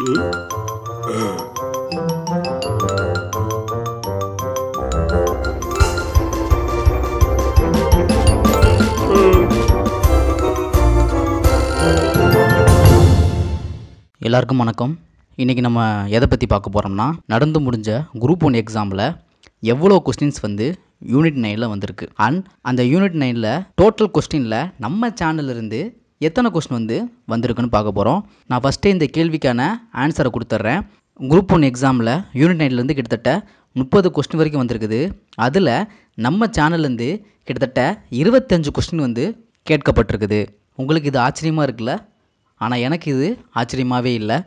எல்லாருக்கும் வணக்கம் இன்றைக்கி நம்ம எதை பற்றி பார்க்க போகிறோம்னா நடந்து முடிஞ்ச குரூப் ஒன் எக்ஸாமில் எவ்வளோ கொஸ்டின்ஸ் வந்து யூனிட் நைனில் வந்திருக்கு அண்ட் அந்த யூனிட் நைனில் டோட்டல் கொஸ்டினில் நம்ம சேனல்லேருந்து எத்தனை கொஸ்டின் வந்து வந்திருக்குன்னு பார்க்க போகிறோம் நான் ஃபஸ்ட்டே இந்த கேள்விக்கான ஆன்சரை கொடுத்துட்றேன் குரூப் ஒன் எக்ஸாமில் யூனிட் நைன்லேருந்து கிட்டத்தட்ட முப்பது கொஸ்டின் வரைக்கும் வந்திருக்குது அதில் நம்ம சேனல்லேருந்து கிட்டத்தட்ட இருபத்தஞ்சு கொஸ்டின் வந்து கேட்கப்பட்டிருக்குது உங்களுக்கு இது ஆச்சரியமாக இருக்குல்ல ஆனால் எனக்கு இது ஆச்சரியமாகவே இல்லை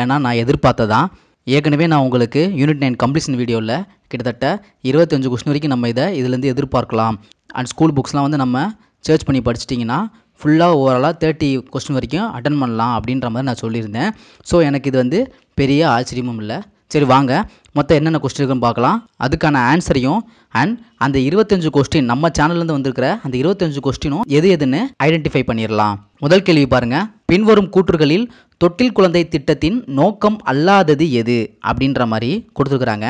ஏன்னா நான் எதிர்பார்த்ததான் ஏற்கனவே நான் உங்களுக்கு யூனிட் நைன் கம்ப்ளீஷன் வீடியோவில் கிட்டத்தட்ட இருபத்தஞ்சு கொஸ்டின் வரைக்கும் நம்ம இதை இதுலேருந்து எதிர்பார்க்கலாம் அண்ட் ஸ்கூல் புக்ஸ்லாம் வந்து நம்ம சர்ச் பண்ணி படிச்சிட்டிங்கன்னா ஃபுல்லாக ஓவராலாக தேர்ட்டி கொஸ்டின் வரைக்கும் அட்டன் பண்ணலாம் அப்படின்ற மாதிரி நான் சொல்லியிருந்தேன் ஸோ எனக்கு இது வந்து பெரிய ஆச்சரியமும் இல்லை சரி வாங்க மொத்தம் என்னென்ன கொஸ்டின் இருக்குன்னு பார்க்கலாம் அதுக்கான ஆன்சரையும் அண்ட் அந்த இருபத்தஞ்சு கொஸ்டின் நம்ம சேனல்லேருந்து வந்திருக்கிற அந்த இருபத்தஞ்சு கொஸ்டினும் எது எதுன்னு ஐடென்டிஃபை பண்ணிடலாம் முதல் கேள்வி பாருங்கள் பின்வரும் கூற்றுகளில் தொட்டில் குழந்தை திட்டத்தின் நோக்கம் அல்லாதது எது அப்படின்ற மாதிரி கொடுத்துருக்குறாங்க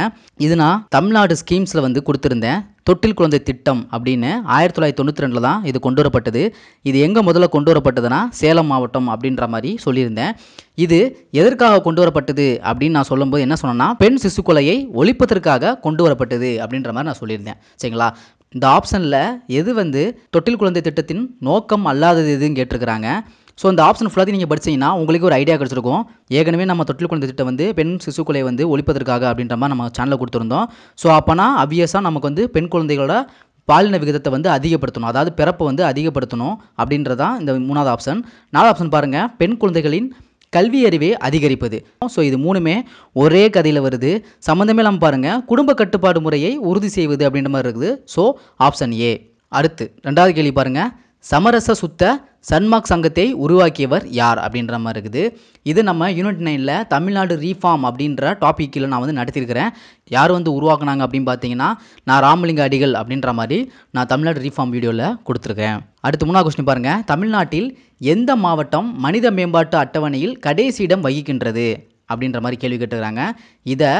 இது நான் தமிழ்நாடு ஸ்கீம்ஸில் வந்து கொடுத்துருந்தேன் தொட்டில் குழந்தை திட்டம் அப்படின்னு ஆயிரத்தி தொள்ளாயிரத்தி தொண்ணூற்றி ரெண்டில் தான் இது கொண்டு வரப்பட்டது இது எங்கே முதல்ல கொண்டு வரப்பட்டதுன்னா சேலம் மாவட்டம் அப்படின்ற மாதிரி சொல்லியிருந்தேன் இது எதற்காக கொண்டு வரப்பட்டது அப்படின்னு நான் சொல்லும்போது என்ன சொன்னேன்னா பெண் சிசு கொலையை ஒழிப்பதற்காக கொண்டு வரப்பட்டது அப்படின்ற மாதிரி நான் சொல்லியிருந்தேன் சரிங்களா இந்த ஆப்ஷனில் எது வந்து தொட்டில் குழந்தை திட்டத்தின் நோக்கம் அல்லாதது எதுன்னு கேட்டிருக்கிறாங்க ஸோ இந்த ஆப்ஷன் ஃபுல்லாக நீங்கள் படிச்சிங்கன்னா உங்களுக்கு ஒரு ஐடியா கிடச்சிருக்கும் ஏற்கனவே நம்ம தொட்டில் குழந்தை திட்டம் வந்து பெண் சிசு கொலை வந்து ஒழிப்பதற்காக அப்படின்ற மாதிரி நம்ம சேனலில் கொடுத்துருந்தோம் ஸோ அப்போனா அவ்வியஸாக நமக்கு வந்து பெண் குழந்தைகளோட பாலின விகிதத்தை வந்து அதிகப்படுத்தணும் அதாவது பிறப்பை வந்து அதிகப்படுத்தணும் அப்படின்றதான் இந்த மூணாவது ஆப்ஷன் நாலாவது ஆப்ஷன் பாருங்கள் பெண் குழந்தைகளின் கல்வி அறிவை அதிகரிப்பது ஸோ இது மூணுமே ஒரே கதையில் வருது சம்மந்தமே நம்ம பாருங்கள் குடும்ப கட்டுப்பாடு முறையை உறுதி செய்வது அப்படின்ற மாதிரி இருக்குது ஸோ ஆப்ஷன் ஏ அடுத்து ரெண்டாவது கேள்வி பாருங்கள் சமரச சுத்த சன்மார்க் சங்கத்தை உருவாக்கியவர் யார் அப்படின்ற மாதிரி இருக்குது இது நம்ம யூனிட் நைனில் தமிழ்நாடு ரீஃபார்ம் அப்படின்ற டாப்பிக்கில் நான் வந்து நடத்தியிருக்கிறேன் யார் வந்து உருவாக்குனாங்க அப்படின்னு பார்த்தீங்கன்னா நான் ராமலிங்க அடிகள் அப்படின்ற மாதிரி நான் தமிழ்நாடு ரீஃபார்ம் வீடியோவில் கொடுத்துருக்கேன் அடுத்து மூணாவது கொஸ்டின் பாருங்கள் தமிழ்நாட்டில் எந்த மாவட்டம் மனித மேம்பாட்டு அட்டவணையில் கடைசி இடம் வகிக்கின்றது அப்படின்ற மாதிரி கேள்வி கேட்டுக்கிறாங்க இதை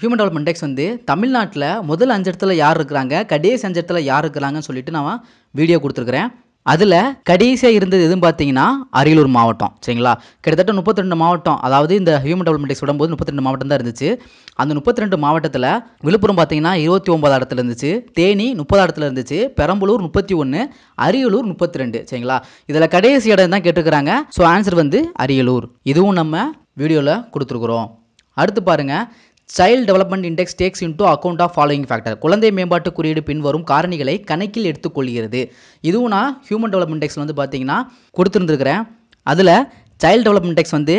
ஹியூமன் டெவலப்மெண்ட் டெக்ஸ் வந்து தமிழ்நாட்டில் முதல் அஞ்சு இடத்துல யார் இருக்கிறாங்க கடைசி அஞ்சு இடத்துல யார் இருக்கிறாங்கன்னு சொல்லிட்டு நான் வீடியோ கொடுத்துருக்குறேன் அதில் கடைசியாக இருந்தது எதுவும் பார்த்தீங்கன்னா அரியலூர் மாவட்டம் சரிங்களா கிட்டத்தட்ட முப்பத்தி ரெண்டு மாவட்டம் அதாவது இந்த ஹியூமன் டெவலப்மெண்ட் சுடும்போது முப்பத்தி ரெண்டு மாவட்டம் தான் இருந்துச்சு அந்த முப்பத்தி ரெண்டு மாவட்டத்தில் விழுப்புரம் பார்த்தீங்கன்னா இருபத்தி ஒன்பது இடத்துல இருந்துச்சு தேனி முப்பது இடத்துல இருந்துச்சு பெரம்பலூர் முப்பத்தி ஒன்று அரியலூர் முப்பத்தி ரெண்டு சரிங்களா இதில் கடைசி இடம் தான் கேட்டுக்கிறாங்க ஸோ ஆன்சர் வந்து அரியலூர் இதுவும் நம்ம வீடியோவில் கொடுத்துருக்குறோம் அடுத்து பாருங்கள் child development index takes into account of following factor குழந்தை மேம்பாட்டு குறியீடு பின்வரும் காரணிகளை கணக்கில் எடுத்துக்கொள்கிறது இதுவும் நான் ஹியூமன் டெவலப்மெண்ட் டெக்ஸ் வந்து பார்த்தீங்கன்னா கொடுத்துருந்துருக்கிறேன் அதில் சைல்டு டெவலப்மெண்ட் டெக்ஸ் வந்து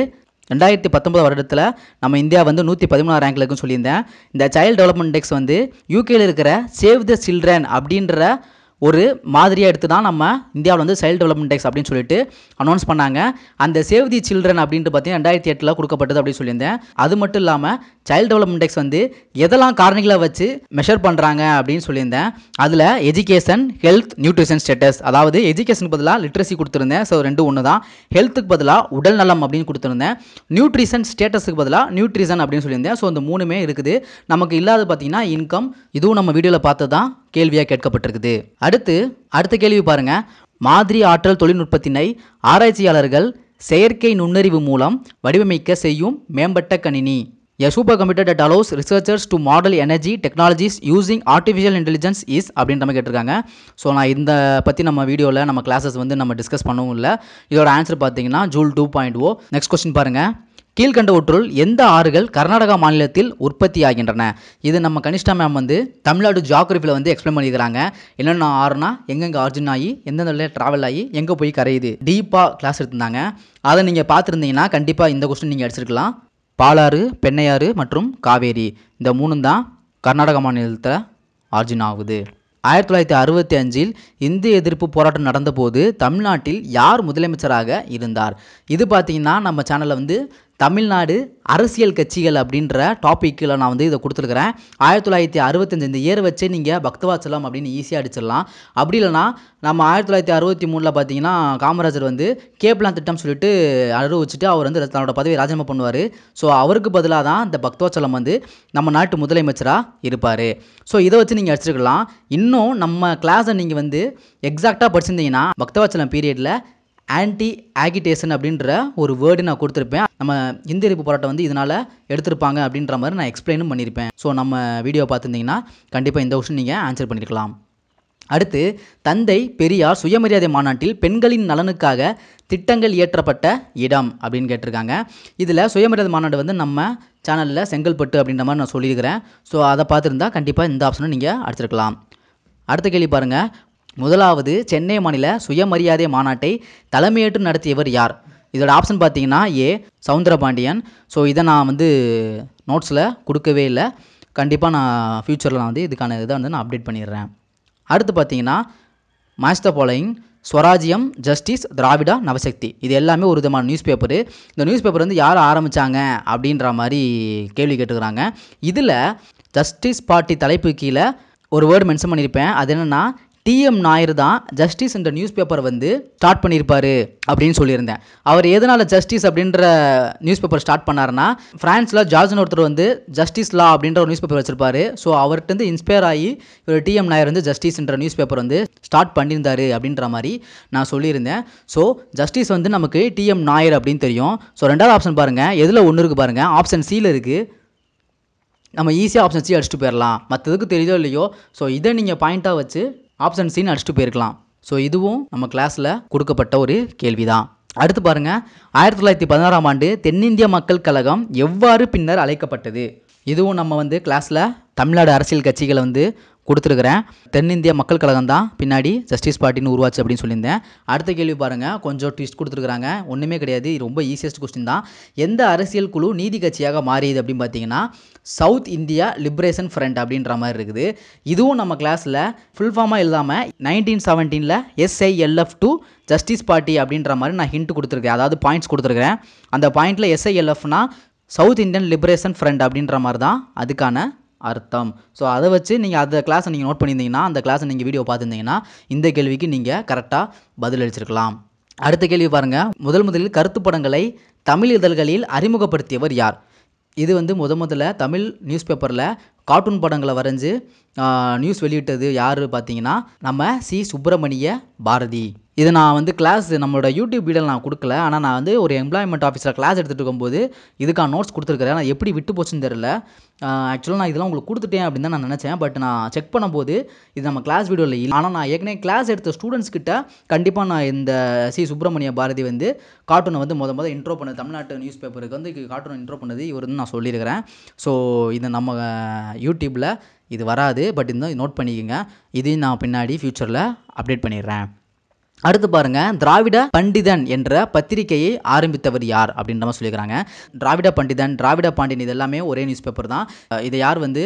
ரெண்டாயிரத்தி பத்தொம்பது வருடத்தில் நம்ம இந்தியா வந்து நூற்றி பதிமூணாம் ரேங்க்ல இருக்குன்னு சொல்லியிருந்தேன் இந்த சைல்டு டெவலப்மெண்ட் டெக்ஸ் வந்து யூகேயில் இருக்கிற சேவ் த சில்ட்ரன் அப்படின்ற ஒரு மாதிரியாக எடுத்து தான் நம்ம இந்தியாவில் வந்து சைல்டு டெவலப்மெண்ட் டெக்ஸ் அப்படின்னு சொல்லிட்டு அனௌன்ஸ் பண்ணாங்க அந்த சேவ் தி சில்ட்ரன் அப்படின்ட்டு பார்த்தீங்கன்னா ரெண்டாயிரத்தி எட்டில் கொடுக்கப்பட்டது அப்படின்னு சொல்லியிருந்தேன் அது மட்டும் இல்லாமல் சைல்டு டெவலப்மெண்ட் டெக்ஸ் வந்து எதெல்லாம் காரணிகளை வச்சு மெஷர் பண்ணுறாங்க அப்படின்னு சொல்லியிருந்தேன் அதில் எஜுகேஷன் ஹெல்த் நியூட்ரிஷன் ஸ்டேட்டஸ் அதாவது எஜுகேஷனுக்கு பதிலாக லிட்ரஸி கொடுத்துருந்தேன் ஸோ ரெண்டு ஒன்று தான் ஹெல்த்துக்கு பதிலாக உடல் நலம் அப்படின்னு கொடுத்துருந்தேன் நியூட்ரிஷன் ஸ்டேட்டஸுக்கு பதிலாக நியூட்ரிஷன் அப்படின்னு சொல்லியிருந்தேன் ஸோ இந்த மூணுமே இருக்குது நமக்கு இல்லாத பார்த்தீங்கன்னா இன்கம் இதுவும் நம்ம வீடியோவில் பார்த்து தான் கேள்வியாக கேட்கப்பட்டிருக்குது அடுத்து அடுத்த கேள்வி பாருங்க மாதிரி ஆற்றல் தொழில்நுட்பத்தினை ஆராய்ச்சியாளர்கள் செயற்கை நுண்ணறிவு மூலம் வடிவமைக்க செய்யும் மேம்பட்ட கணினி A computer that allows researchers to model energy technologies using artificial intelligence is அப்படின்ற மாதிரி கேட்டிருக்காங்க ஸோ நான் இந்த பற்றி நம்ம வீடியோவில் நம்ம கிளாஸஸ் வந்து நம்ம டிஸ்கஸ் பண்ணவும் இல்லை இதோட ஆன்சர் பார்த்தீங்கன்னா joule two point o next question பாருங்கள் கீழ்கண்ட ஒற்றுள் எந்த ஆறுகள் கர்நாடகா மாநிலத்தில் உற்பத்தி ஆகின்றன இது நம்ம கனிஷ்டா மேம் வந்து தமிழ்நாடு ஜியாகிரஃபியில் வந்து எக்ஸ்பிளைன் பண்ணியிருக்கிறாங்க என்னென்ன ஆறுனா எங்கெங்கே ஆர்ஜின் ஆகி எந்தெந்த வழியாக ட்ராவல் ஆகி எங்கே போய் கரையுது டீப்பாக கிளாஸ் எடுத்திருந்தாங்க அதை நீங்கள் பார்த்துருந்தீங்கன்னா கண்டிப்பாக இந்த கொஸ்டின் நீங்கள் அடிச்சிருக்கலாம் பாலாறு பெண்ணையாறு மற்றும் காவேரி இந்த மூணும் தான் கர்நாடகா மாநிலத்தில் ஆர்ஜின் ஆகுது ஆயிரத்தி தொள்ளாயிரத்தி அறுபத்தி அஞ்சில் இந்திய எதிர்ப்பு போராட்டம் நடந்தபோது தமிழ்நாட்டில் யார் முதலமைச்சராக இருந்தார் இது பார்த்திங்கன்னா நம்ம சேனலில் வந்து தமிழ்நாடு அரசியல் கட்சிகள் அப்படின்ற டாப்பிக்கில் நான் வந்து இதை கொடுத்துருக்குறேன் ஆயிரத்தி தொள்ளாயிரத்தி அறுபத்தஞ்சு இந்த இயர் வச்சே நீங்கள் பக்தவாச்சலம் அப்படின்னு ஈஸியாக அடிச்சிடலாம் அப்படி இல்லைனா நம்ம ஆயிரத்தி தொள்ளாயிரத்தி அறுபத்தி மூணில் பார்த்தீங்கன்னா காமராஜர் வந்து கேப்லான் திட்டம் சொல்லிட்டு அறிவிச்சுட்டு அவர் வந்து தன்னோட பதவியை ராஜினாமா பண்ணுவார் ஸோ அவருக்கு பதிலாக தான் இந்த பக்தவாச்சலம் வந்து நம்ம நாட்டு முதலமைச்சராக இருப்பார் ஸோ இதை வச்சு நீங்கள் அடிச்சிருக்கலாம் இன்னும் நம்ம கிளாஸை நீங்கள் வந்து எக்ஸாக்டாக படிச்சிருந்தீங்கன்னா பக்தவாச்சலம் பீரியடில் ஆன்டி ஆகிட்டேஷன் அப்படின்ற ஒரு வேர்டு நான் கொடுத்துருப்பேன் நம்ம இந்திய எதிர்ப்பு போராட்டம் வந்து இதனால் எடுத்திருப்பாங்க அப்படின்ற மாதிரி நான் எக்ஸ்பிளைனும் பண்ணியிருப்பேன் ஸோ நம்ம வீடியோ பார்த்துருந்தீங்கன்னா கண்டிப்பாக இந்த கொஸ்டின் நீங்கள் ஆன்சர் பண்ணியிருக்கலாம் அடுத்து தந்தை பெரியார் சுயமரியாதை மாநாட்டில் பெண்களின் நலனுக்காக திட்டங்கள் இயற்றப்பட்ட இடம் அப்படின்னு கேட்டிருக்காங்க இதில் சுயமரியாதை மாநாடு வந்து நம்ம சேனலில் செங்கல்பட்டு அப்படின்ற மாதிரி நான் சொல்லியிருக்கிறேன் ஸோ அதை பார்த்துருந்தா கண்டிப்பாக இந்த ஆப்ஷனை நீங்கள் அடிச்சிருக்கலாம் அடுத்த கேள்வி பாருங்கள் முதலாவது சென்னை மாநில சுயமரியாதை மாநாட்டை தலைமையேற்று நடத்தியவர் யார் இதோட ஆப்ஷன் பார்த்தீங்கன்னா ஏ சவுந்தரபாண்டியன் ஸோ இதை நான் வந்து நோட்ஸில் கொடுக்கவே இல்லை கண்டிப்பாக நான் ஃப்யூச்சரில் நான் வந்து இதுக்கான இதை வந்து நான் அப்டேட் பண்ணிடுறேன் அடுத்து பார்த்தீங்கன்னா master the Swarajyam Justice Dravida Navasakthi இது எல்லாமே ஒரு விதமான நியூஸ் பேப்பரு இந்த நியூஸ் பேப்பர் வந்து யார் ஆரம்பித்தாங்க அப்படின்ற மாதிரி கேள்வி கேட்டுக்கிறாங்க இதில் ஜஸ்டிஸ் பார்ட்டி தலைப்பு கீழே ஒரு வேர்டு மென்ஷன் பண்ணியிருப்பேன் அது என்னென்னா டிஎம் நாயர் தான் ஜஸ்டிஸ் என்ற நியூஸ் பேப்பர் வந்து ஸ்டார்ட் பண்ணியிருப்பார் அப்படின்னு சொல்லியிருந்தேன் அவர் எதனால் ஜஸ்டிஸ் அப்படின்ற நியூஸ் பேப்பர் ஸ்டார்ட் பண்ணார்னா ஃப்ரான்ஸில் ஜார்ஜன் ஒருத்தர் வந்து ஜஸ்டிஸ் லா அப்படின்ற ஒரு நியூஸ் பேப்பர் வச்சிருப்பாரு ஸோ அவர்கிட்ட இன்ஸ்பயர் ஆகி இவர் டிஎம் நாயர் வந்து ஜஸ்டிஸ்ன்ற நியூஸ் பேப்பர் வந்து ஸ்டார்ட் பண்ணியிருந்தாரு அப்படின்ற மாதிரி நான் சொல்லியிருந்தேன் ஸோ ஜஸ்டிஸ் வந்து நமக்கு டிஎம் நாயர் அப்படின்னு தெரியும் ஸோ ரெண்டாவது ஆப்ஷன் பாருங்கள் எதில் ஒன்று இருக்குது பாருங்கள் ஆப்ஷன் சியில் இருக்குது நம்ம ஈஸியாக ஆப்ஷன் சி அடிச்சுட்டு போயிடலாம் மற்றதுக்கு தெரியுதோ இல்லையோ ஸோ இதை நீங்கள் பாயிண்ட்டாக வச்சு ஆப்ஷன் சின்னு அடிச்சுட்டு போயிருக்கலாம் ஸோ இதுவும் நம்ம கிளாஸில் கொடுக்கப்பட்ட ஒரு கேள்வி தான் அடுத்து பாருங்க ஆயிரத்தி தொள்ளாயிரத்தி பதினாறாம் ஆண்டு தென்னிந்திய மக்கள் கழகம் எவ்வாறு பின்னர் அழைக்கப்பட்டது இதுவும் நம்ம வந்து கிளாஸில் தமிழ்நாடு அரசியல் கட்சிகளை வந்து கொடுத்துருக்குறேன் தென்னிந்திய மக்கள் கழகம் தான் பின்னாடி ஜஸ்டிஸ் பார்ட்டின்னு உருவாச்சு அப்படின்னு சொல்லியிருந்தேன் அடுத்த கேள்வி பாருங்கள் கொஞ்சம் ட்விஸ்ட் கொடுத்துருக்குறாங்க ஒன்றுமே கிடையாது ரொம்ப ஈஸியஸ்ட் கொஸ்டின் தான் எந்த அரசியல் குழு நீதி கட்சியாக மாறியது அப்படின்னு பார்த்தீங்கன்னா சவுத் இந்தியா லிபரேஷன் ஃப்ரண்ட் அப்படின்ற மாதிரி இருக்குது இதுவும் நம்ம கிளாஸில் ஃபுல் ஃபார்மாக இல்லாமல் நைன்டீன் செவன்டீனில் எஸ்ஐஎல்எஃப் டூ ஜஸ்டிஸ் பார்ட்டி அப்படின்ற மாதிரி நான் ஹிண்ட் கொடுத்துருக்கேன் அதாவது பாயிண்ட்ஸ் கொடுத்துருக்கேன் அந்த பாயிண்ட்டில் எஸ்ஐஎல்எஃப்னா சவுத் இந்தியன் லிபரேஷன் ஃப்ரண்ட் அப்படின்ற மாதிரி தான் அதுக்கான அர்த்தம் ஸோ அதை வச்சு நீங்கள் அந்த கிளாஸை நீங்கள் நோட் பண்ணியிருந்தீங்கன்னா அந்த கிளாஸை நீங்கள் வீடியோ பார்த்துருந்தீங்கன்னா இந்த கேள்விக்கு நீங்கள் கரெக்டாக பதில் அடுத்த கேள்வி பாருங்கள் முதல் முதலில் கருத்து படங்களை தமிழ் இதழ்களில் அறிமுகப்படுத்தியவர் யார் இது வந்து முத முதல்ல தமிழ் நியூஸ் பேப்பரில் கார்ட்டூன் படங்களை வரைஞ்சி நியூஸ் வெளியிட்டது யார் பார்த்தீங்கன்னா நம்ம சி சுப்பிரமணிய பாரதி இது நான் வந்து கிளாஸ் நம்மளோட யூடியூப் வீடியோவில் நான் கொடுக்கல ஆனால் நான் வந்து ஒரு எம்ப்ளாய்மெண்ட் ஆஃபீஸில் கிளாஸ் எடுத்துகிட்டு இருக்கும்போது இதுக்கான நோட்ஸ் கொடுத்துருக்குறேன் நான் எப்படி விட்டு போச்சுன்னு தெரில ஆக்சுவலாக நான் இதெல்லாம் உங்களுக்கு கொடுத்துட்டேன் அப்படின்னு தான் நான் நினச்சேன் பட் நான் செக் பண்ணும்போது இது நம்ம கிளாஸ் வீடியோவில் இல்லை ஆனால் நான் ஏற்கனவே கிளாஸ் எடுத்த ஸ்டூடெண்ட்ஸ் கிட்ட கண்டிப்பாக நான் இந்த சி சுப்பிரமணிய பாரதி வந்து கார்ட்டூனை வந்து மொதல் மொதல் இன்ட்ரோ பண்ணது தமிழ்நாட்டு நியூஸ் பேப்பருக்கு வந்து கார்ட்டூன் இன்ட்ரோ பண்ணது இவர் நான் சொல்லியிருக்கிறேன் ஸோ இது நம்ம யூடியூப்பில் இது வராது பட் இருந்தால் நோட் பண்ணிக்கோங்க இதையும் நான் பின்னாடி ஃப்யூச்சரில் அப்டேட் பண்ணிடுறேன் அடுத்து பாருங்க திராவிட பண்டிதன் என்ற பத்திரிகையை ஆரம்பித்தவர் யார் அப்படின்ற மாதிரி சொல்லியிருக்கிறாங்க திராவிட பண்டிதன் திராவிட பாண்டியன் இது எல்லாமே ஒரே நியூஸ் பேப்பர் தான் இதை யார் வந்து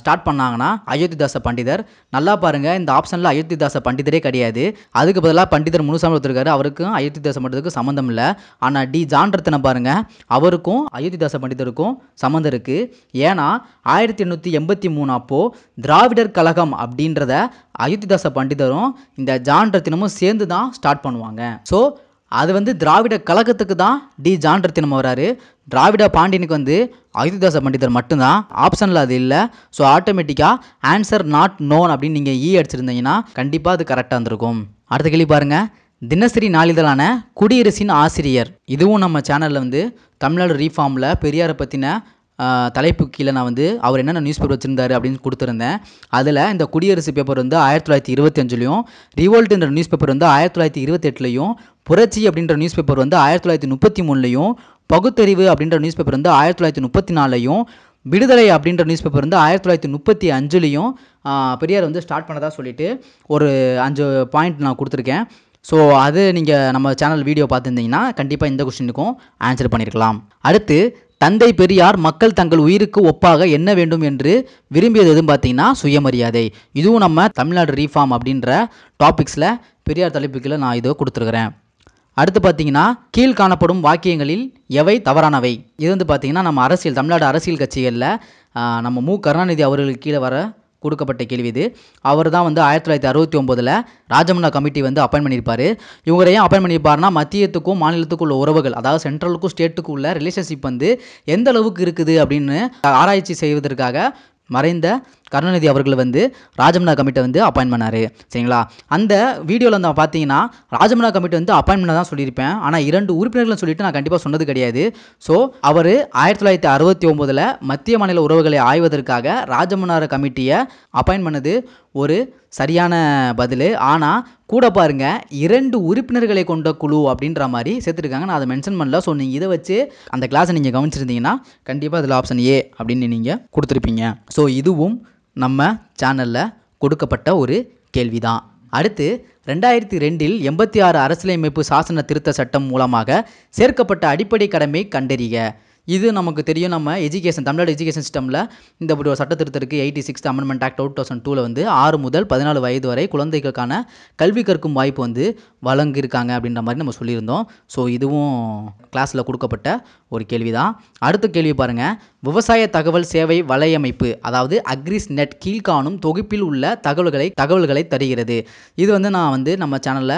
ஸ்டார்ட் பண்ணாங்கன்னா அயோத்திதாச பண்டிதர் நல்லா பாருங்கள் இந்த ஆப்ஷனில் அயோத்திதாச பண்டிதரே கிடையாது அதுக்கு பதிலாக பண்டிதர் முனுசாமி ஒருத்தருக்காரு அவருக்கும் அயோத்திதாச பண்டிதருக்கும் சம்மந்தம் இல்லை ஆனால் டி ஜான்ரத்தனை பாருங்கள் அவருக்கும் அயோத்திதாச பண்டிதருக்கும் சம்மந்தம் இருக்குது ஏன்னா ஆயிரத்தி எண்ணூற்றி எண்பத்தி மூணு அப்போது திராவிடர் கழகம் அப்படின்றத அயோத்திதாச பண்டிதரும் இந்த ஜான் ரத்தினமும் சேர்ந்து தான் ஸ்டார்ட் பண்ணுவாங்க ஸோ அது வந்து திராவிட கழகத்துக்கு தான் டி ஜான் வராரு திராவிட பாண்டியனுக்கு வந்து அயுதாச பண்டிதர் மட்டும்தான் ஆப்ஷனில் அது இல்லை ஸோ ஆட்டோமேட்டிக்காக ஆன்சர் நாட் நோன் அப்படின்னு நீங்கள் இ e அடிச்சிருந்தீங்கன்னா கண்டிப்பாக அது கரெக்டாக இருந்திருக்கும் அடுத்த கேள்வி பாருங்கள் தினசரி நாளிதழான குடியரசின் ஆசிரியர் இதுவும் நம்ம சேனலில் வந்து தமிழ்நாடு ரீஃபார்மில் பெரியாரை பற்றின தலைப்பு கீழே நான் வந்து அவர் என்னென்ன நியூஸ் பேப்பர் வச்சுருந்தார் அப்படின்னு கொடுத்துருந்தேன் அதில் இந்த குடியரசு பேப்பர் வந்து ஆயிரத்தி தொள்ளாயிரத்தி இருபத்தஞ்சிலையும் ரிவோல்ட் நியூஸ் பேப்பர் வந்து ஆயிரத்தி தொள்ளாயிரத்தி இருபத்தெட்டுலையும் புரட்சி அப்படின்ற நியூஸ் பேப்பர் வந்து ஆயிரத்தி தொள்ளாயிரத்தி முப்பத்தி மூணுலையும் பகுத்தறிவு அப்படின்ற நியூஸ் பேப்பர் வந்து ஆயிரத்தி தொள்ளாயிரத்தி முப்பத்தி நாலையும் விடுதலை அப்படின்ற நியூஸ் பேப்பர் வந்து ஆயிரத்தி தொள்ளாயிரத்தி முப்பத்தி அஞ்சுலேயும் பெரியார் வந்து ஸ்டார்ட் பண்ணதாக சொல்லிவிட்டு ஒரு அஞ்சு பாயிண்ட் நான் கொடுத்துருக்கேன் ஸோ அது நீங்கள் நம்ம சேனல் வீடியோ பார்த்துருந்தீங்கன்னா கண்டிப்பாக இந்த கொஸ்டினுக்கும் ஆன்சர் பண்ணியிருக்கலாம் அடுத்து தந்தை பெரியார் மக்கள் தங்கள் உயிருக்கு ஒப்பாக என்ன வேண்டும் என்று விரும்பியது எதுவும் பார்த்தீங்கன்னா சுயமரியாதை இதுவும் நம்ம தமிழ்நாடு ரீஃபார்ம் அப்படின்ற டாபிக்ஸில் பெரியார் தலைப்புக்கில் நான் இதை கொடுத்துருக்குறேன் அடுத்து பார்த்தீங்கன்னா கீழ் காணப்படும் வாக்கியங்களில் எவை தவறானவை இது வந்து பார்த்தீங்கன்னா நம்ம அரசியல் தமிழ்நாடு அரசியல் கட்சிகளில் நம்ம மு கருணாநிதி அவர்களுக்கு கீழே வர கொடுக்கப்பட்ட கேள்வி இது அவர் தான் வந்து ஆயிரத்தி தொள்ளாயிரத்தி அறுபத்தி ஒம்போதில் ராஜமன்னா கமிட்டி வந்து அப்பாயின் பண்ணியிருப்பார் இவங்க ஏன் அப்பாயின் பண்ணியிருப்பார்னா மத்தியத்துக்கும் மாநிலத்துக்கும் உள்ள உறவுகள் அதாவது சென்ட்ரலுக்கும் ஸ்டேட்டுக்கும் உள்ள ரிலேஷன்ஷிப் வந்து எந்த அளவுக்கு இருக்குது அப்படின்னு ஆராய்ச்சி செய்வதற்காக மறைந்த கருணாநிதி அவர்கள் வந்து ராஜம்னா கமிட்டை வந்து அப்பாயின் பண்ணார் சரிங்களா அந்த வீடியோவில் வந்து பார்த்தீங்கன்னா ராஜம்னா கமிட்டி வந்து அப்பாயின்ட் பண்ண தான் சொல்லியிருப்பேன் ஆனால் இரண்டு உறுப்பினர்களும் சொல்லிட்டு நான் கண்டிப்பாக சொன்னது கிடையாது ஸோ அவர் ஆயிரத்தி தொள்ளாயிரத்தி அறுபத்தி ஒம்போதில் மத்திய மாநில உறவுகளை ஆய்வதற்காக ராஜமன்னார கமிட்டியை அப்பாயின் பண்ணது ஒரு சரியான பதில் ஆனால் கூட பாருங்க இரண்டு உறுப்பினர்களை கொண்ட குழு அப்படின்ற மாதிரி சேர்த்துருக்காங்க நான் அதை மென்ஷன் பண்ணல ஸோ நீங்கள் இதை வச்சு அந்த கிளாஸை நீங்கள் கவனிச்சிருந்தீங்கன்னா கண்டிப்பாக அதில் ஆப்ஷன் ஏ அப்படின்னு நீங்கள் கொடுத்துருப்பீங்க ஸோ இதுவும் நம்ம சேனலில் கொடுக்கப்பட்ட ஒரு கேள்வி தான் அடுத்து ரெண்டாயிரத்தி ரெண்டில் எண்பத்தி ஆறு அரசியலமைப்பு சாசன திருத்த சட்டம் மூலமாக சேர்க்கப்பட்ட அடிப்படை கடமை கண்டறிக இது நமக்கு தெரியும் நம்ம எஜுகேஷன் தமிழ்நாடு எஜுகேஷன் சிஸ்டமில் இந்த ஒரு சட்ட திருத்தம் இருக்குது eighty sixth amendment act two thousand டூவில் வந்து ஆறு முதல் பதினாலு வயது வரை குழந்தைகளுக்கான கல்வி கற்கும் வாய்ப்பு வந்து வழங்கியிருக்காங்க அப்படின்ற மாதிரி நம்ம சொல்லியிருந்தோம் ஸோ இதுவும் கிளாஸில் கொடுக்கப்பட்ட ஒரு கேள்வி தான் அடுத்த கேள்வி பாருங்கள் விவசாய தகவல் சேவை வலையமைப்பு அதாவது அக்ரிஸ் நெட் கீழ்காணும் தொகுப்பில் உள்ள தகவல்களை தகவல்களை தருகிறது இது வந்து நான் வந்து நம்ம சேனலில்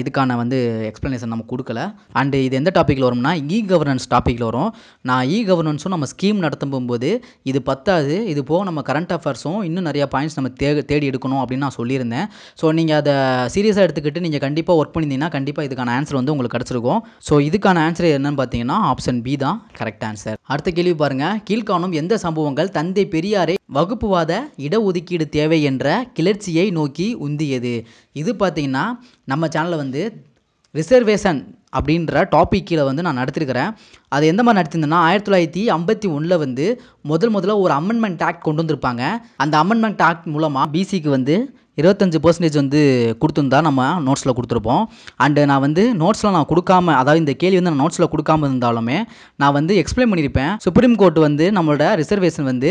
இதுக்கான வந்து எக்ஸ்ப்ளனேஷன் நம்ம கொடுக்கல அண்டு இது எந்த டாப்பிக்கில் வரும்னா இ கவர்னன்ஸ் டாப்பிக்கில் வரும் நான் இ கவர்னன்ஸும் நம்ம ஸ்கீம் நடத்தும் போது இது பத்தாது இது போக நம்ம கரண்ட் அஃபேர்ஸும் இன்னும் நிறையா பாயிண்ட்ஸ் நம்ம தே தேடி எடுக்கணும் அப்படின்னு நான் சொல்லியிருந்தேன் ஸோ நீங்கள் அதை சீரியஸாக எடுத்துக்கிட்டு நீங்கள் கண்டிப்பாக ஒர்க் பண்ணியிருந்தீங்கன்னா கண்டிப்பாக இதுக்கான ஆன்சர் வந்து உங்களுக்கு கிடச்சிருக்கும் ஸோ இதுக்கான ஆன்சர் என்னன்னு பார்த்தீங்கன்னா ஆப்ஷன் பி தான் கரெக்ட் ஆன்சர் அடுத்த கேள்வி பாருங்கள் கீழ்காணும் எந்த சம்பவங்கள் தந்தை பெரியாரை வகுப்புவாத இடஒதுக்கீடு தேவை என்ற கிளர்ச்சியை நோக்கி உந்தியது இது பார்த்தீங்கன்னா நம்ம சேனலில் வந்து ரிசர்வேஷன் அப்படின்ற டாப்பிக்கில் வந்து நான் நடத்திருக்கிறேன் அது எந்த மாதிரி நடத்திருந்தேன்னா ஆயிரத்தி தொள்ளாயிரத்தி ஐம்பத்தி ஒன்றில் வந்து முதல் முதல்ல ஒரு அமெண்ட்மெண்ட் ஆக்ட் கொண்டு வந்திருப்பாங்க அந்த அமெண்ட்மெண்ட் ஆக்ட் மூலமாக பிசிக்கு வந்து இருபத்தஞ்சு பர்சன்டேஜ் வந்து கொடுத்துருந்தா நம்ம நோட்ஸில் கொடுத்துருப்போம் அண்டு நான் வந்து நோட்ஸில் நான் கொடுக்காம அதாவது இந்த கேள்வி வந்து நான் நோட்ஸில் கொடுக்காம இருந்தாலுமே நான் வந்து எக்ஸ்பிளைன் பண்ணியிருப்பேன் சுப்ரீம் கோர்ட் வந்து நம்மளோட ரிசர்வேஷன் வந்து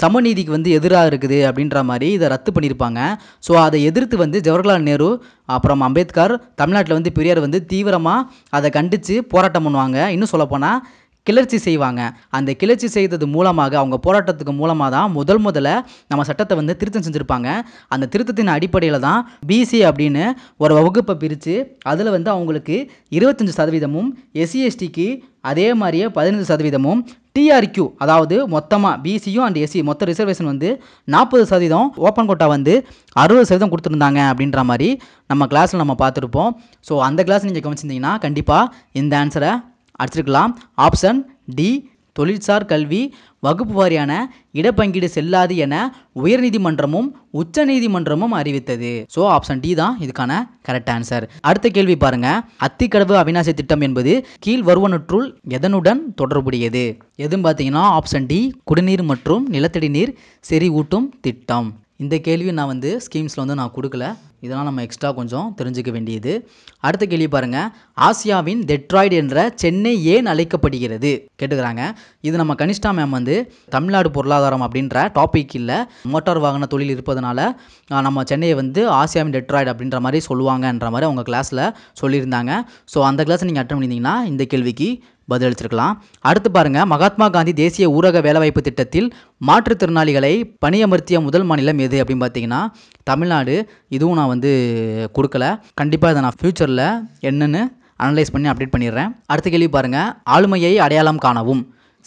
சமநீதிக்கு வந்து எதிராக இருக்குது அப்படின்ற மாதிரி இதை ரத்து பண்ணியிருப்பாங்க ஸோ அதை எதிர்த்து வந்து ஜவஹர்லால் நேரு அப்புறம் அம்பேத்கர் தமிழ்நாட்டில் வந்து பெரியார் வந்து தீவிரமாக அதை கண்டித்து போராட்டம் பண்ணுவாங்க இன்னும் சொல்லப்போனால் கிளர்ச்சி செய்வாங்க அந்த கிளர்ச்சி செய்தது மூலமாக அவங்க போராட்டத்துக்கு மூலமாக தான் முதல் முதல்ல நம்ம சட்டத்தை வந்து திருத்தம் செஞ்சுருப்பாங்க அந்த திருத்தத்தின் அடிப்படையில் தான் பிசி அப்படின்னு ஒரு வகுப்பை பிரித்து அதில் வந்து அவங்களுக்கு இருபத்தஞ்சி சதவீதமும் எஸ்சிஎஸ்டிக்கு e அதே மாதிரியே பதினஞ்சு சதவீதமும் டிஆர்கியூ அதாவது மொத்தமாக பிசியும் அண்ட் எஸ்சி e மொத்த ரிசர்வேஷன் வந்து நாற்பது சதவீதம் ஓப்பன் கோட்டா வந்து அறுபது சதவீதம் கொடுத்துருந்தாங்க அப்படின்ற மாதிரி நம்ம கிளாஸில் நம்ம பார்த்துருப்போம் ஸோ அந்த கிளாஸ் நீங்கள் கவனிச்சிருந்தீங்கன்னா கண்டிப்பாக இந்த ஆன்சரை அடுத்திருக்கலாம் ஆப்ஷன் டி தொழிற்சார் கல்வி வகுப்பு வாரியான இடப்பங்கீடு செல்லாது என உயர்நீதிமன்றமும் உச்ச நீதிமன்றமும் அறிவித்தது ஸோ ஆப்ஷன் டி தான் இதுக்கான கரெக்ட் ஆன்சர் அடுத்த கேள்வி பாருங்க அத்திக்கடவு அவிநாசி திட்டம் என்பது கீழ் வருவனற்றுள் எதனுடன் தொடர்புடையது எதுன்னு பார்த்தீங்கன்னா ஆப்ஷன் டி குடிநீர் மற்றும் நிலத்தடி நீர் செறிவூட்டும் திட்டம் இந்த கேள்வி நான் வந்து ஸ்கீம்ஸில் வந்து நான் கொடுக்கல இதெல்லாம் நம்ம எக்ஸ்ட்ரா கொஞ்சம் தெரிஞ்சுக்க வேண்டியது அடுத்த கேள்வி பாருங்கள் ஆசியாவின் டெட்ராய்டு என்ற சென்னை ஏன் அழைக்கப்படுகிறது கேட்டுக்கிறாங்க இது நம்ம கனிஷ்டா மேம் வந்து தமிழ்நாடு பொருளாதாரம் அப்படின்ற டாபிக் இல்லை மோட்டார் வாகன தொழில் இருப்பதனால நம்ம சென்னையை வந்து ஆசியாவின் டெட்ராய்டு அப்படின்ற மாதிரி சொல்லுவாங்கன்ற மாதிரி அவங்க கிளாஸில் சொல்லியிருந்தாங்க ஸோ அந்த கிளாஸை நீங்கள் அட்டன் பண்ணியிருந்தீங்கன்னா இந்த கேள்விக்கு பதிலளித்திருக்கலாம் அடுத்து பாருங்கள் மகாத்மா காந்தி தேசிய ஊரக வேலைவாய்ப்பு திட்டத்தில் மாற்றுத்திறனாளிகளை பணியமர்த்திய முதல் மாநிலம் எது அப்படின்னு பார்த்தீங்கன்னா தமிழ்நாடு இதுவும் நான் வந்து கொடுக்கல கண்டிப்பாக இதை நான் ஃப்யூச்சரில் என்னென்னு அனலைஸ் பண்ணி அப்டேட் பண்ணிடுறேன் அடுத்த கேள்வி பாருங்கள் ஆளுமையை அடையாளம் காணவும்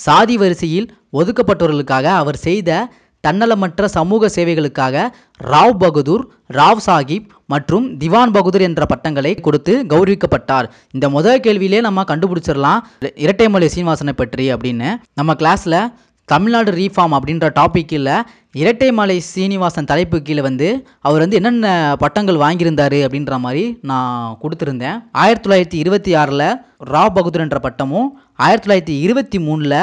சாதி வரிசையில் ஒதுக்கப்பட்டவர்களுக்காக அவர் செய்த தன்னலமற்ற சமூக சேவைகளுக்காக ராவ் பகதூர் ராவ் சாஹிப் மற்றும் திவான் பகதூர் என்ற பட்டங்களை கொடுத்து கௌரவிக்கப்பட்டார் இந்த முதல் கேள்வியிலே நம்ம கண்டுபிடிச்சிடலாம் இரட்டைமலை சீனிவாசனை பற்றி அப்படின்னு நம்ம கிளாஸில் தமிழ்நாடு ரீஃபார்ம் அப்படின்ற டாப்பிக்கில் இரட்டை மலை சீனிவாசன் தலைப்பு கீழே வந்து அவர் வந்து என்னென்ன பட்டங்கள் வாங்கியிருந்தார் அப்படின்ற மாதிரி நான் கொடுத்துருந்தேன் ஆயிரத்தி தொள்ளாயிரத்தி இருபத்தி ஆறில் ராவ் பகதூர் என்ற பட்டமும் ஆயிரத்தி தொள்ளாயிரத்தி இருபத்தி மூணில்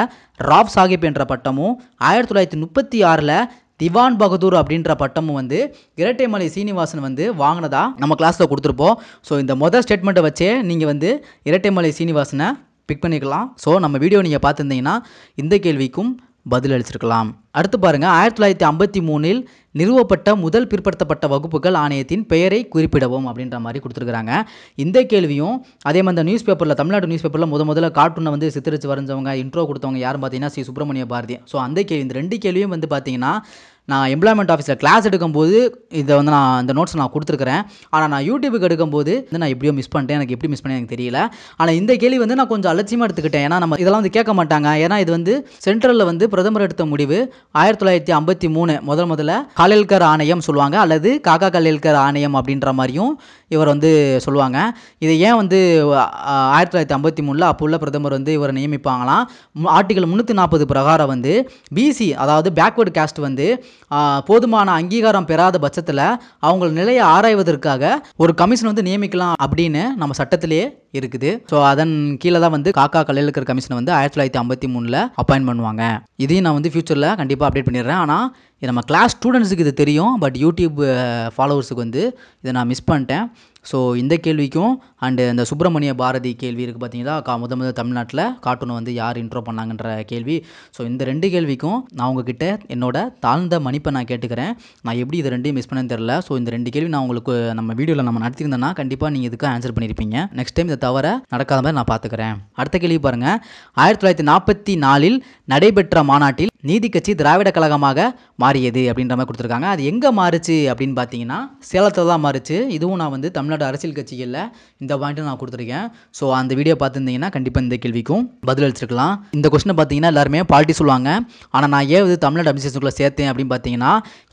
ராவ் சாஹிப் என்ற பட்டமும் ஆயிரத்தி தொள்ளாயிரத்தி முப்பத்தி ஆறில் திவான் பகதூர் அப்படின்ற பட்டமும் வந்து இரட்டைமலை சீனிவாசன் வந்து வாங்கினதா நம்ம கிளாஸில் கொடுத்துருப்போம் ஸோ இந்த மொதல் ஸ்டேட்மெண்ட்டை வச்சே நீங்கள் வந்து இரட்டைமலை சீனிவாசனை பிக் பண்ணிக்கலாம் ஸோ நம்ம வீடியோ நீங்கள் பார்த்துருந்தீங்கன்னா இந்த கேள்விக்கும் பதில் அளிச்சிருக்கலாம் அடுத்து பாருங்க ஆயிரத்தி தொள்ளாயிரத்தி ஐம்பத்தி மூணில் நிறுவப்பட்ட முதல் பிற்படுத்தப்பட்ட வகுப்புகள் ஆணையத்தின் பெயரை குறிப்பிடவும் அப்படின்ற மாதிரி கொடுத்துருக்குறாங்க இந்த கேள்வியும் அதே மாதிரி நியூஸ் பேப்பரில் தமிழ்நாடு நியூஸ் பேப்பரில் முத முதல்ல கார்ட்டூனை வந்து சித்தரித்து வரைஞ்சவங்க இன்ட்ரோ கொடுத்தவங்க யாரும் பார்த்தீங்கன்னா ஸ்ரீ சுப்பிரமணிய பாரதி ஸோ அந்த கேள்வி இந்த ரெண்டு கேள்வியும் வந்து பார்த்தீங்கன்னா நான் எம்ப்ளாய்மெண்ட் ஆஃபீஸில் கிளாஸ் எடுக்கும்போது இதை வந்து நான் இந்த நோட்ஸ் நான் கொடுத்துருக்குறேன் ஆனால் நான் யூடியூபுக்கு எடுக்கும்போது வந்து நான் எப்படியோ மிஸ் பண்ணிட்டேன் எனக்கு எப்படி மிஸ் பண்ணேன் எனக்கு தெரியல ஆனால் இந்த கேள்வி வந்து நான் கொஞ்சம் அலட்சியமாக எடுத்துக்கிட்டேன் ஏன்னா நம்ம இதெல்லாம் வந்து கேட்க மாட்டாங்க ஏன்னா இது வந்து சென்ட்ரலில் வந்து பிரதமர் எடுத்த முடிவு ஆயிரத்தி தொள்ளாயிரத்தி ஐம்பத்தி மூணு முதல் முதல்ல காலேல்கர் ஆணையம் சொல்லுவாங்க அல்லது காக்கா காலேல்கர் ஆணையம் அப்படின்ற மாதிரியும் இவர் வந்து சொல்லுவாங்க இதை ஏன் வந்து ஆயிரத்தி தொள்ளாயிரத்தி ஐம்பத்தி மூணில் அப்போ உள்ள பிரதமர் வந்து இவரை நியமிப்பாங்களாம் ஆர்டிகல் முந்நூற்றி நாற்பது பிரகாரம் வந்து பிசி அதாவது பேக்வேர்டு காஸ்ட் வந்து போதுமான அங்கீகாரம் பெறாத பட்சத்தில் அவங்க நிலையை ஆராய்வதற்காக ஒரு கமிஷன் வந்து நியமிக்கலாம் அப்படின்னு நம்ம சட்டத்திலேயே இருக்குது ஸோ அதன் கீழே தான் வந்து காக்கா கலையில் இருக்கிற கமிஷனை வந்து ஆயிரத்தி தொள்ளாயிரத்தி ஐம்பத்தி மூணில் அப்பாயின் பண்ணுவாங்க இதையும் நான் வந்து ஃபியூச்சரில் கண்டிப்பாக அப்டேட் பண்ணிடுறேன் ஆனால் இது நம்ம கிளாஸ் ஸ்டூடெண்ட்ஸுக்கு இது தெரியும் பட் யூடியூப் ஃபாலோவர்ஸுக்கு வந்து இதை நான் மிஸ் பண்ணிட்டேன் ஸோ இந்த கேள்விக்கும் அண்டு இந்த சுப்பிரமணிய பாரதி கேள்வி இருக்குது பார்த்தீங்கன்னா கா முத முதல் தமிழ்நாட்டில் கார்ட்டூனை வந்து யார் இன்ட்ரோ பண்ணாங்கன்ற கேள்வி ஸோ இந்த ரெண்டு கேள்விக்கும் நான் உங்ககிட்ட என்னோட தாழ்ந்த மன்னிப்பை நான் கேட்டுக்கிறேன் நான் எப்படி இது ரெண்டையும் மிஸ் பண்ணேன்னு தெரில ஸோ இந்த ரெண்டு கேள்வி நான் உங்களுக்கு நம்ம வீடியோவில் நம்ம நடத்திருந்தேன்னா கண்டிப்பாக நீங்கள் இதுக்கு ஆன்சர் பண்ணியிருப்பீங்க நெக்ஸ்ட் டைம் இதை தவிர நடக்காத மாதிரி நான் பார்த்துக்கிறேன் அடுத்த கேள்வி பாருங்கள் ஆயிரத்தி தொள்ளாயிரத்தி நாற்பத்தி நாலில் நடைபெற்ற மாநாட்டில் நீதி கட்சி திராவிட கழகமாக மாறியது அப்படின்ற மாதிரி கொடுத்துருக்காங்க அது எங்கே மாறுச்சு அப்படின்னு பார்த்தீங்கன்னா சேலத்தில் தான் மாறுச்சு இதுவும் நான் வந்து தமிழ்நாடு அரசியல் கட்சிகளில் இந்த பாயிண்ட்டு நான் கொடுத்துருக்கேன் ஸோ அந்த வீடியோ பார்த்துருந்தீங்கன்னா கண்டிப்பாக இந்த கேள்விக்கும் பதில் அளிச்சிருக்கலாம் இந்த கொஸ்டினை பார்த்தீங்கன்னா எல்லாருமே பாலிட்டி சொல்லுவாங்க ஆனால் நான் ஏன் வந்து தமிழ்நாடு அபிஷேகத்துக்குள்ளே சேர்த்தேன் அப்படின்னு பார்த்தீங்கன்னா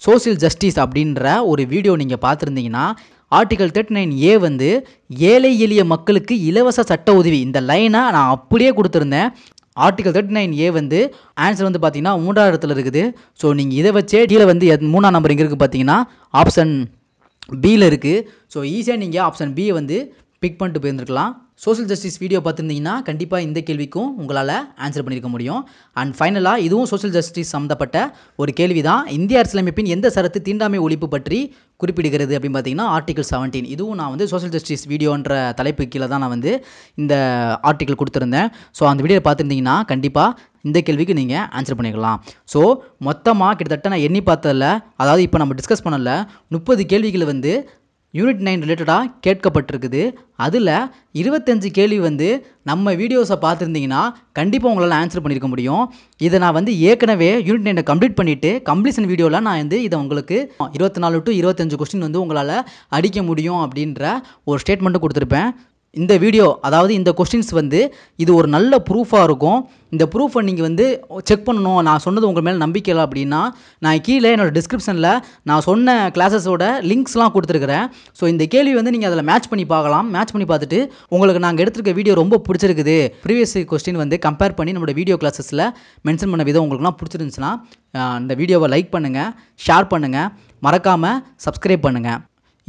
சோசியல் ஜஸ்டிஸ் அப்படின்ற ஒரு வீடியோ நீங்கள் பார்த்துருந்தீங்கன்னா ஆர்டிகல் தேர்ட்டி நைன் ஏ வந்து ஏழை எளிய மக்களுக்கு இலவச சட்ட உதவி இந்த லைனை நான் அப்படியே கொடுத்துருந்தேன் ஆர்டிகல் தேர்ட்டி நைன் ஏ வந்து ஆன்சர் வந்து பார்த்தீங்கன்னா மூன்றாம் இடத்துல இருக்குது ஸோ நீங்கள் இதை வச்சே டீல வந்து மூணாம் நம்பர் இங்கே இருக்குது பார்த்தீங்கன்னா ஆப்ஷன் பியில் இருக்குது ஸோ ஈஸியாக நீங்கள் ஆப்ஷன் பியை வந்து பிக் பண்ணிட்டு போயிருந்துருக்கலாம் சோஷியல் ஜஸ்டிஸ் வீடியோ பார்த்துருந்தீங்கன்னா கண்டிப்பாக இந்த கேள்விக்கும் உங்களால் ஆன்சர் பண்ணியிருக்க முடியும் அண்ட் ஃபைனலாக இதுவும் சோஷியல் ஜஸ்டிஸ் சம்மந்தப்பட்ட ஒரு கேள்வி தான் இந்திய அரசியலமைப்பின் எந்த சரத்து தீண்டாமை ஒழிப்பு பற்றி குறிப்பிடுகிறது அப்படின்னு பார்த்தீங்கன்னா ஆர்டிகல் செவன்டீன் இதுவும் நான் வந்து சோஷியல் ஜஸ்டிஸ் வீடியோன்ற தலைப்பு கீழே தான் நான் வந்து இந்த ஆர்டிக்கல் கொடுத்துருந்தேன் ஸோ அந்த வீடியோ பார்த்துருந்தீங்கன்னா கண்டிப்பாக இந்த கேள்விக்கு நீங்கள் ஆன்சர் பண்ணிக்கலாம் ஸோ மொத்தமாக கிட்டத்தட்ட நான் எண்ணி பார்த்ததில்ல அதாவது இப்போ நம்ம டிஸ்கஸ் பண்ணல முப்பது கேள்விகள் வந்து யூனிட் நைன் ரிலேட்டடாக கேட்கப்பட்டிருக்குது அதில் இருபத்தஞ்சு கேள்வி வந்து நம்ம வீடியோஸை பார்த்துருந்தீங்கன்னா கண்டிப்பாக உங்களால் ஆன்சர் பண்ணியிருக்க முடியும் இதை நான் வந்து ஏற்கனவே யூனிட் நைனை கம்ப்ளீட் பண்ணிவிட்டு கம்ப்ளீஷன் வீடியோவில் நான் வந்து இதை உங்களுக்கு இருபத்தி நாலு டு இருபத்தஞ்சு கொஸ்டின் வந்து உங்களால் அடிக்க முடியும் அப்படின்ற ஒரு ஸ்டேட்மெண்ட்டும் கொடுத்துருப்பேன் இந்த வீடியோ அதாவது இந்த கொஸ்டின்ஸ் வந்து இது ஒரு நல்ல ப்ரூஃபாக இருக்கும் இந்த ப்ரூஃபை நீங்கள் வந்து செக் பண்ணணும் நான் சொன்னது உங்கள் மேலே நம்பிக்கை இல்லை அப்படின்னா நான் கீழே என்னோடய டிஸ்கிரிப்ஷனில் நான் சொன்ன கிளாஸஸோட லிங்க்ஸ்லாம் கொடுத்துருக்குறேன் ஸோ இந்த கேள்வி வந்து நீங்கள் அதில் மேட்ச் பண்ணி பார்க்கலாம் மேட்ச் பண்ணி பார்த்துட்டு உங்களுக்கு நாங்கள் எடுத்துருக்க வீடியோ ரொம்ப பிடிச்சிருக்குது ப்ரீவியஸ் கொஸ்டின் வந்து கம்பேர் பண்ணி நம்மளோட வீடியோ கிளாஸஸில் மென்ஷன் பண்ண விதம் உங்களுக்குலாம் பிடிச்சிருந்துச்சுன்னா இந்த வீடியோவை லைக் பண்ணுங்கள் ஷேர் பண்ணுங்கள் மறக்காமல் சப்ஸ்கிரைப் பண்ணுங்கள்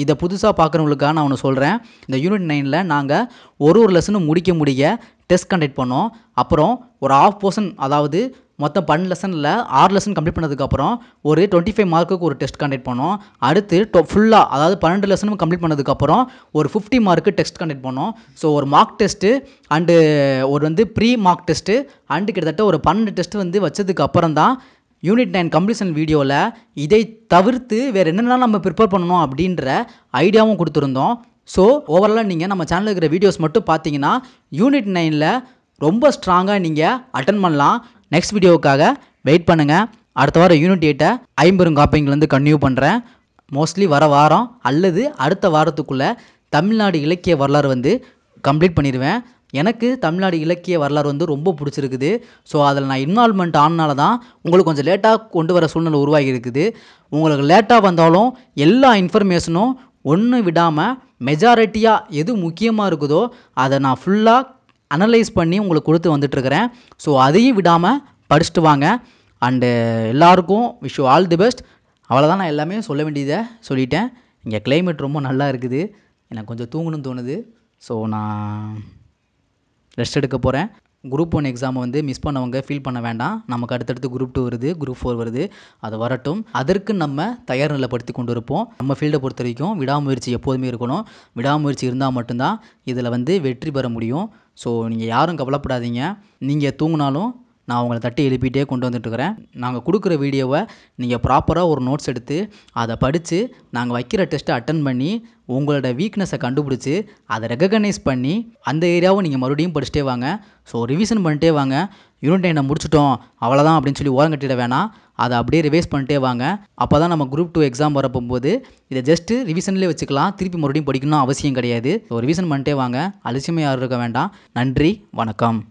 இதை புதுசாக பார்க்குறவங்களுக்காக நான் ஒன்று சொல்கிறேன் இந்த யூனிட் நைனில் நாங்கள் ஒரு ஒரு லெசனும் முடிக்க முடிய டெஸ்ட் கண்டக்ட் பண்ணோம் அப்புறம் ஒரு ஆஃப் போர்ஷன் அதாவது மொத்தம் பன்னெண்டு லெசனில் ஆறு லெசன் கம்ப்ளீட் பண்ணதுக்கப்புறம் ஒரு டுவெண்ட்டி ஃபைவ் மார்க்குக்கு ஒரு டெஸ்ட் கண்டக்ட் பண்ணோம் அடுத்து டொ ஃபுல்லாக அதாவது பன்னெண்டு லெசனும் கம்ப்ளீட் பண்ணதுக்கப்புறம் ஒரு ஃபிஃப்டி மார்க்கு டெஸ்ட் கண்டக்ட் பண்ணோம் ஸோ ஒரு மார்க் டெஸ்ட்டு அண்டு ஒரு வந்து ப்ரீ மார்க் டெஸ்ட்டு அண்டு கிட்டத்தட்ட ஒரு பன்னெண்டு டெஸ்ட் வந்து வச்சதுக்கப்புறம் தான் யூனிட் நைன் கம்ப்ளீஷன் வீடியோவில் இதை தவிர்த்து வேறு என்னென்னா நம்ம ப்ரிப்பேர் பண்ணணும் அப்படின்ற ஐடியாவும் கொடுத்துருந்தோம் ஸோ ஓவராலாக நீங்கள் நம்ம சேனலில் இருக்கிற வீடியோஸ் மட்டும் பார்த்தீங்கன்னா யூனிட் நைனில் ரொம்ப ஸ்ட்ராங்காக நீங்கள் அட்டன் பண்ணலாம் நெக்ஸ்ட் வீடியோவுக்காக வெயிட் பண்ணுங்கள் அடுத்த வாரம் யூனிட் எயிட்டை ஐம்பெரும் காப்பிங்கிலேருந்து கன்டினியூ பண்ணுறேன் மோஸ்ட்லி வர வாரம் அல்லது அடுத்த வாரத்துக்குள்ளே தமிழ்நாடு இலக்கிய வரலாறு வந்து கம்ப்ளீட் பண்ணிடுவேன் எனக்கு தமிழ்நாடு இலக்கிய வரலாறு வந்து ரொம்ப பிடிச்சிருக்குது ஸோ அதில் நான் இன்வால்மெண்ட் ஆனனால தான் உங்களுக்கு கொஞ்சம் லேட்டாக கொண்டு வர சூழ்நிலை உருவாகி இருக்குது உங்களுக்கு லேட்டாக வந்தாலும் எல்லா இன்ஃபர்மேஷனும் ஒன்று விடாமல் மெஜாரிட்டியாக எது முக்கியமாக இருக்குதோ அதை நான் ஃபுல்லாக அனலைஸ் பண்ணி உங்களுக்கு கொடுத்து வந்துட்டுருக்கிறேன் ஸோ அதையும் விடாமல் படிச்சுட்டு வாங்க அண்டு எல்லாருக்கும் wish you all the best அவ்வளோதான் நான் எல்லாமே சொல்ல வேண்டியதை சொல்லிட்டேன் இங்கே கிளைமேட் ரொம்ப நல்லா இருக்குது எனக்கு கொஞ்சம் தூங்கணும்னு தோணுது ஸோ நான் ரெஸ்ட் எடுக்க போகிறேன் குரூப் ஒன் எக்ஸாமை வந்து மிஸ் பண்ணவங்க ஃபீல் பண்ண வேண்டாம் நமக்கு அடுத்தடுத்து குரூப் டூ வருது குரூப் ஃபோர் வருது அது வரட்டும் அதற்கு நம்ம தயார் நிலைப்படுத்தி கொண்டு இருப்போம் நம்ம ஃபீல்டை பொறுத்த வரைக்கும் விடாமுயற்சி எப்போதுமே இருக்கணும் விடாமுயற்சி இருந்தால் மட்டும்தான் இதில் வந்து வெற்றி பெற முடியும் ஸோ நீங்கள் யாரும் கவலைப்படாதீங்க நீங்கள் தூங்கினாலும் நான் உங்களை தட்டி எழுப்பிட்டே கொண்டு வந்துட்டுருக்கிறேன் நாங்கள் கொடுக்குற வீடியோவை நீங்கள் ப்ராப்பராக ஒரு நோட்ஸ் எடுத்து அதை படித்து நாங்கள் வைக்கிற டெஸ்ட்டை அட்டன் பண்ணி உங்களோட வீக்னஸை கண்டுபிடிச்சி அதை ரெகக்னைஸ் பண்ணி அந்த ஏரியாவை நீங்கள் மறுபடியும் படிச்சுட்டே வாங்க ஸோ ரிவிஷன் பண்ணிட்டே வாங்க யூனிட் நைனை முடிச்சிட்டோம் அவ்வளோதான் அப்படின்னு சொல்லி ஓரம் கட்டிட வேணாம் அதை அப்படியே ரிவைஸ் பண்ணிட்டே வாங்க அப்போ தான் நம்ம குரூப் டூ எக்ஸாம் வர போகும்போது இதை ஜஸ்ட்டு ரிவிஷன்லேயே வச்சுக்கலாம் திருப்பி மறுபடியும் படிக்கணும் அவசியம் கிடையாது ஸோ ரிவிஷன் பண்ணிட்டே வாங்க அலட்சியமே யாரும் இருக்க வேண்டாம் நன்றி வணக்கம்